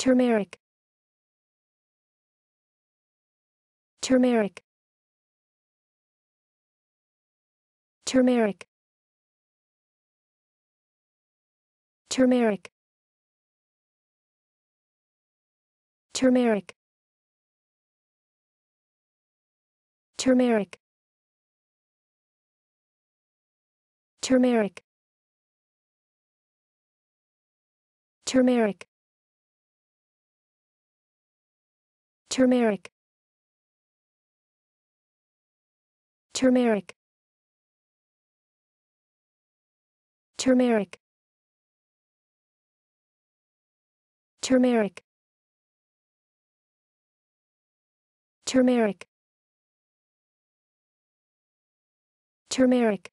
turmeric turmeric turmeric turmeric turmeric turmeric turmeric turmeric turmeric turmeric turmeric turmeric turmeric turmeric